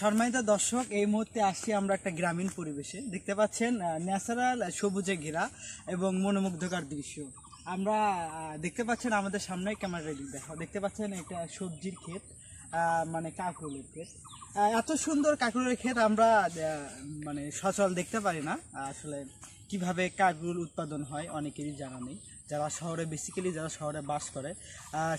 সম্মানিত দর্শক এই মুহূর্তে আসছি আমরা একটা গ্রামীণ পরিবেশে দেখতে পাচ্ছেন ন্যাচারাল সবুজে ঘেরা এবং মনোমুগ্ধকর দৃশ্য আমরা দেখতে পাচ্ছেন আমাদের সামনে ক্যামেরা দেখো দেখতে পাচ্ছেন এটা সবজির ক্ষেত মানে কাকুরের ক্ষেত এত সুন্দর কাকুরের ক্ষেত আমরা মানে সচল দেখতে পারি না আসলে কিভাবে কাকরুল উৎপাদন হয় অনেকেরই জানা নেই যারা শহরে বেসিক্যালি যারা শহরে বাস করে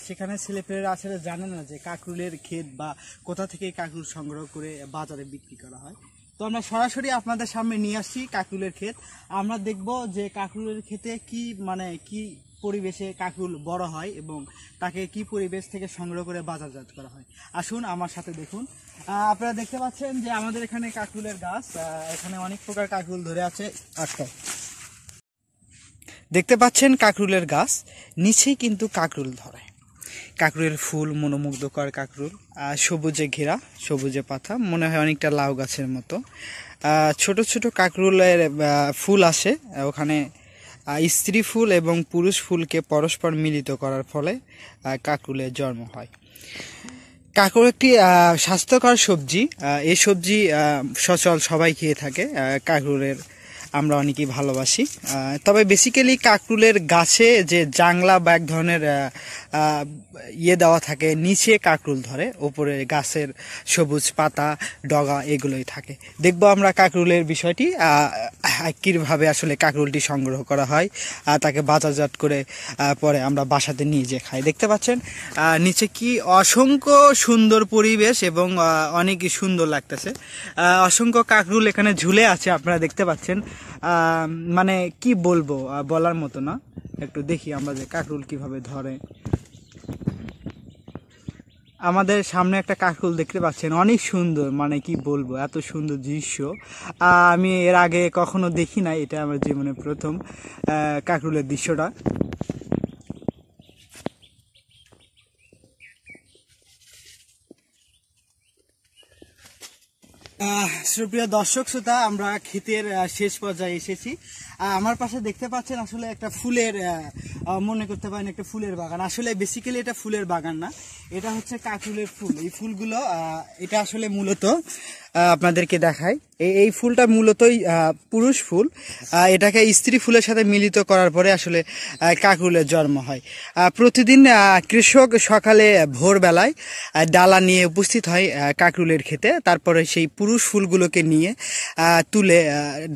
সেখানে ছেলেপেলেরা আসলে জানে না যে কাকরুলের ক্ষেত বা কোথা থেকে কাকরুল সংগ্রহ করে বাজারে বিক্রি করা হয় তো আমরা সরাসরি আপনাদের সামনে নিয়ে আসি কাকরুলের ক্ষেত আমরা দেখব যে কাকরুলের ক্ষেতে কি মানে কি পরিবেশে কাকুল বড় হয় এবং তাকে কি পরিবেশ থেকে সংগ্রহ করে বাজারজাত করা হয় আসুন আমার সাথে দেখুন আপনারা দেখতে পাচ্ছেন যে আমাদের এখানে কাকুলের গাছ এখানে অনেক প্রকার কাকুল ধরে আছে আটটা দেখতে পাচ্ছেন কাকরুলের গাছ নিচেই কিন্তু কাকরুল ধরে কাকরুলের ফুল মনোমুগ্ধকর কাকরুল সবুজে ঘেরা সবুজে পাতা মনে হয় অনেকটা লাউ গাছের মতো ছোট ছোট কাকরুলের ফুল আসে ওখানে স্ত্রী ফুল এবং পুরুষ ফুলকে পরস্পর মিলিত করার ফলে কাকরুলের জন্ম হয় কাকর একটি স্বাস্থ্যকর সবজি এই সবজি সচল সবাই খেয়ে থাকে কাকরুলের আমরা অনেকেই ভালোবাসি তবে বেসিক্যালি কাকরুলের গাছে যে জাংলা বা এক ধরনের ইয়ে দেওয়া থাকে নিচে কাকরুল ধরে ওপরে গাছের সবুজ পাতা ডগা এগুলোই থাকে দেখব আমরা কাকরুলের বিষয়টি কীভাবে আসলে কাকরুলটি সংগ্রহ করা হয় তাকে বাজারজাত করে পরে আমরা বাসাতে নিয়ে যেয়ে খাই দেখতে পাচ্ছেন নিচে কি অসংখ্য সুন্দর পরিবেশ এবং অনেক সুন্দর লাগতেছে অসংখ্য কাকরুল এখানে ঝুলে আছে আপনারা দেখতে পাচ্ছেন মানে কি বলবো বলার মতো না একটু দেখি আমরা যে কাকরুল কিভাবে ধরে আমাদের সামনে একটা কাকুল দেখতে পাচ্ছেন অনেক সুন্দর মানে কি বলবো এত সুন্দর দৃশ্য আমি এর আগে কখনো দেখি না এটা আমার জীবনে প্রথম কাকুলের দৃশ্যটা সুপ্রিয় দর্শক শ্রোতা আমরা ক্ষেতের শেষ পর্যায়ে এসেছি আমার পাশে দেখতে পাচ্ছেন আসলে একটা ফুলের মনে করতে পারেন একটা ফুলের বাগান আসলে বেসিক্যালি এটা ফুলের বাগান না এটা হচ্ছে কাকুলের ফুল এই ফুলগুলো এটা আসলে মূলত আপনাদেরকে দেখাই এই ফুলটা মূলতই পুরুষ ফুল এটাকে স্ত্রী ফুলের সাথে মিলিত করার পরে আসলে কাকুলের জন্ম হয় প্রতিদিন কৃষক সকালে ভোরবেলায় ডালা নিয়ে উপস্থিত হয় কাকরুলের খেতে তারপরে সেই পুরুষ ফুলগুলোকে নিয়ে তুলে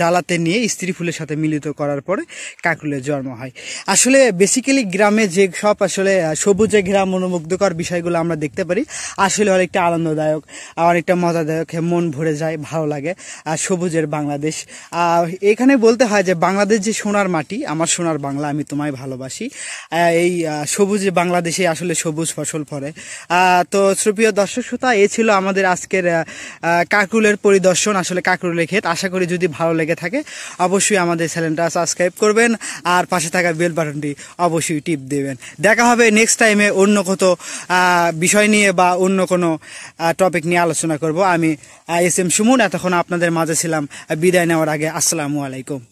ডালাতে নিয়ে স্ত্রী ফুলের সাথে মিলিত মিলিত করার পরে কাঁকরুলের জন্ম হয় আসলে বেসিক্যালি গ্রামে যে সব আসলে সবুজে ঘেরা মনোমুগ্ধকর বিষয়গুলো আমরা দেখতে পারি আসলে অনেকটা আনন্দদায়ক অনেকটা মজাদায়ক হ্যাঁ, মন ভরে যায় ভালো লাগে আর সবুজের বাংলাদেশ এখানে বলতে হয় যে বাংলাদেশ যে সোনার মাটি আমার সোনার বাংলা আমি তোমায় ভালোবাসি এই সবুজ বাংলাদেশে আসলে সবুজ ফসল ফলে তো শ্রুপ্রিয় দর্শক শ্রোতা এ ছিল আমাদের আজকের কাকরুলের পরিদর্শন আসলে কাকরুলের ক্ষেত আশা করি যদি ভালো লেগে থাকে অবশ্যই আমাদের চ্যানেলটা সাবস্ক্রাইব করবেন আর পাশে থাকা বেল বাটনটি অবশ্যই টিপ দেবেন দেখা হবে নেক্সট টাইমে অন্য কোনো বিষয় নিয়ে বা অন্য কোনো টপিক নিয়ে আলোচনা করব আমি এস এম সুমন এতক্ষণ আপনাদের মাঝে ছিলাম বিদায় নেওয়ার আগে আসসালামু আলাইকুম